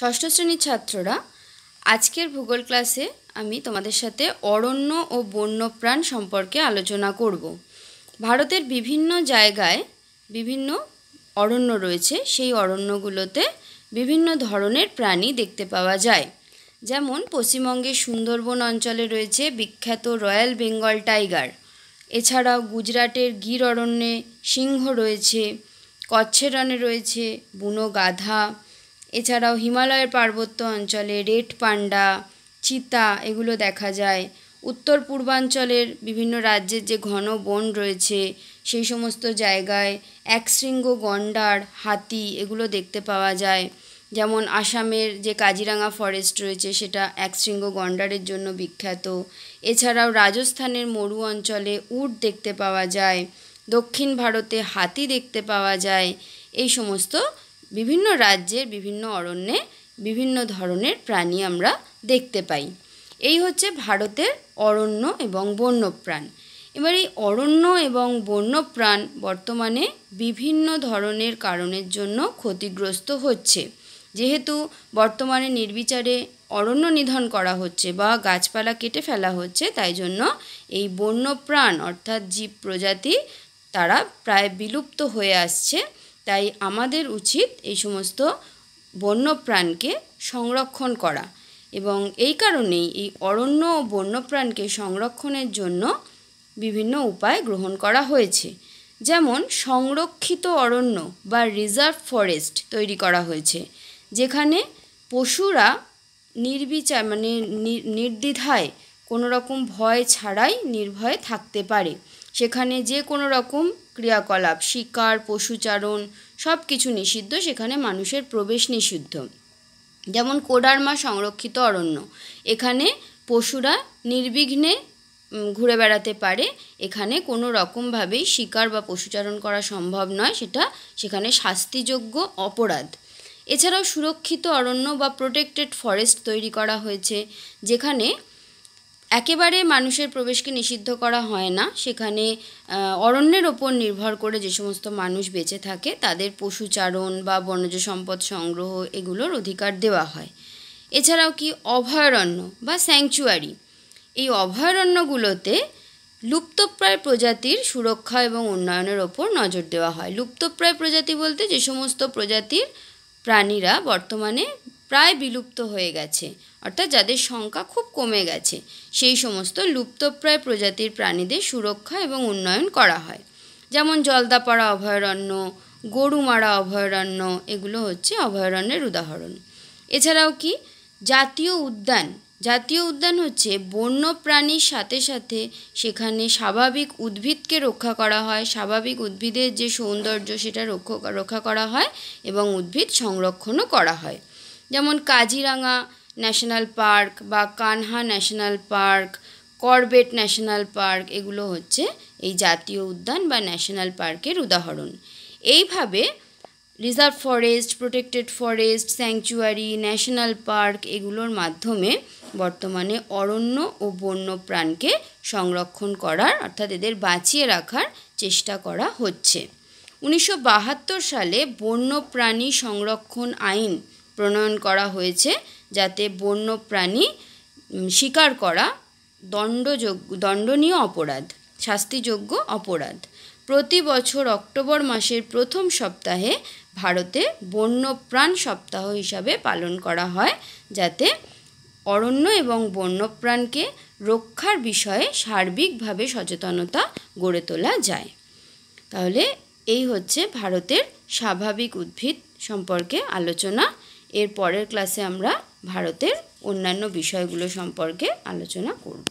ষষ্ঠ শ্রেণীর ছাত্ররা আজকের ভূগোল ক্লাসে আমি তোমাদের সাথে অরণ্য ও বন্যপ্রাণ সম্পর্কে আলোচনা করব ভারতের বিভিন্ন জায়গায় বিভিন্ন অরণ্য রয়েছে সেই অরণ্যগুলোতে বিভিন্ন ধরনের প্রাণী দেখতে পাওয়া যায় যেমন পশ্চিমবঙ্গের সুন্দরবন অঞ্চলে রয়েছে বিখ্যাত রয়্যাল বেঙ্গল টাইগার এছাড়াও গুজরাটের গির অরণ্যে সিংহ রয়েছে কচ্ছেরণে রয়েছে বুনো গাধা এছাড়াও হিমালয়ের পার্বত্য অঞ্চলে রেড পান্ডা চিতা এগুলো দেখা যায় উত্তর পূর্বাঞ্চলের বিভিন্ন রাজ্যের যে ঘন বন রয়েছে সেই সমস্ত জায়গায় একশৃঙ্গ গন্ডার হাতি এগুলো দেখতে পাওয়া যায় যেমন আসামের যে কাজিরাঙা ফরেস্ট রয়েছে সেটা একশৃঙ্গ গন্ডারের জন্য বিখ্যাত এছাড়াও রাজস্থানের মরু অঞ্চলে উট দেখতে পাওয়া যায় দক্ষিণ ভারতে হাতি দেখতে পাওয়া যায় এই সমস্ত বিভিন্ন রাজ্যের বিভিন্ন অরণ্যে বিভিন্ন ধরনের প্রাণী আমরা দেখতে পাই এই হচ্ছে ভারতের অরণ্য এবং বন্যপ্রাণ এবার এই অরণ্য এবং বন্যপ্রাণ বর্তমানে বিভিন্ন ধরনের কারণের জন্য ক্ষতিগ্রস্ত হচ্ছে যেহেতু বর্তমানে নির্বিচারে অরণ্য নিধন করা হচ্ছে বা গাছপালা কেটে ফেলা হচ্ছে তাই জন্য এই বন্যপ্রাণ অর্থাৎ জীব প্রজাতি তারা প্রায় বিলুপ্ত হয়ে আসছে তাই আমাদের উচিত এই সমস্ত বন্যপ্রাণকে সংরক্ষণ করা এবং এই কারণেই এই অরণ্য ও বন্যপ্রাণকে সংরক্ষণের জন্য বিভিন্ন উপায় গ্রহণ করা হয়েছে যেমন সংরক্ষিত অরণ্য বা রিজার্ভ ফরেস্ট তৈরি করা হয়েছে যেখানে পশুরা নির্বিচার মানে নির্দ্বিধায় কোনো রকম ভয় ছাড়াই নির্ভয়ে থাকতে পারে সেখানে যে কোনো রকম ক্রিয়াকলাপ শিকার পশুচারণ সব কিছু নিষিদ্ধ সেখানে মানুষের প্রবেশ নিষিদ্ধ যেমন কোডারমা সংরক্ষিত অরণ্য এখানে পশুরা নির্বিঘ্নে ঘুরে বেড়াতে পারে এখানে কোনো রকমভাবেই শিকার বা পশুচারণ করা সম্ভব নয় সেটা সেখানে শাস্তিযোগ্য অপরাধ এছাড়াও সুরক্ষিত অরণ্য বা প্রোটেক্টেড ফরেস্ট তৈরি করা হয়েছে যেখানে একেবারে মানুষের প্রবেশকে নিষিদ্ধ করা হয় না সেখানে অরণ্যের ওপর নির্ভর করে যে সমস্ত মানুষ বেঁচে থাকে তাদের পশুচারণ বা বনজ সম্পদ সংগ্রহ এগুলোর অধিকার দেওয়া হয় এছাড়াও কি অভয়ারণ্য বা স্যাংচুয়ারি এই অভয়ারণ্যগুলোতে লুপ্তপ্রায় প্রজাতির সুরক্ষা এবং উন্নয়নের ওপর নজর দেওয়া হয় লুপ্তপ্রায় প্রজাতি বলতে যে সমস্ত প্রজাতির প্রাণীরা বর্তমানে প্রায় বিলুপ্ত হয়ে গেছে অর্থাৎ যাদের সংখ্যা খুব কমে গেছে সেই সমস্ত লুপ্তপ্রায় প্রজাতির প্রাণীদের সুরক্ষা এবং উন্নয়ন করা হয় যেমন জলদাপাড়া অভয়ারণ্য গরুমারা অভয়ারণ্য এগুলো হচ্ছে অভয়ারণ্যের উদাহরণ এছাড়াও কি জাতীয় উদ্যান জাতীয় উদ্যান হচ্ছে বন্য প্রাণীর সাথে সাথে সেখানে স্বাভাবিক উদ্ভিদকে রক্ষা করা হয় স্বাভাবিক উদ্ভিদের যে সৌন্দর্য সেটা রক্ষা করা হয় এবং উদ্ভিদ সংরক্ষণও করা হয় যেমন কাজিরাঙা ন্যাশনাল পার্ক বা Kanha national park Corbett national park এগুলো হচ্ছে এই জাতীয় উদ্যান বা ন্যাশনাল পার্কের উদাহরণ এইভাবে reserve forest protected forest sanctuary national park এগুলোর মাধ্যমে বর্তমানে অরণ্য ও বন্য প্রাণকে সংরক্ষণ করার অর্থাৎ এদের বাঁচিয়ে রাখার চেষ্টা করা হচ্ছে উনিশশো সালে বন্য প্রাণী সংরক্ষণ আইন প্রণয়ন করা হয়েছে যাতে বন্য প্রাণী শিকার করা দণ্ডযোগ্য দণ্ডনীয় অপরাধ শাস্তিযোগ্য অপরাধ প্রতি বছর অক্টোবর মাসের প্রথম সপ্তাহে ভারতে বন্যপ্রাণ সপ্তাহ হিসাবে পালন করা হয় যাতে অরণ্য এবং বন্যপ্রাণকে রক্ষার বিষয়ে সার্বিকভাবে সচেতনতা গড়ে তোলা যায় তাহলে এই হচ্ছে ভারতের স্বাভাবিক উদ্ভিদ সম্পর্কে আলোচনা এর পরের ক্লাসে আমরা ভারতের অন্যান্য বিষয়গুলো সম্পর্কে আলোচনা করব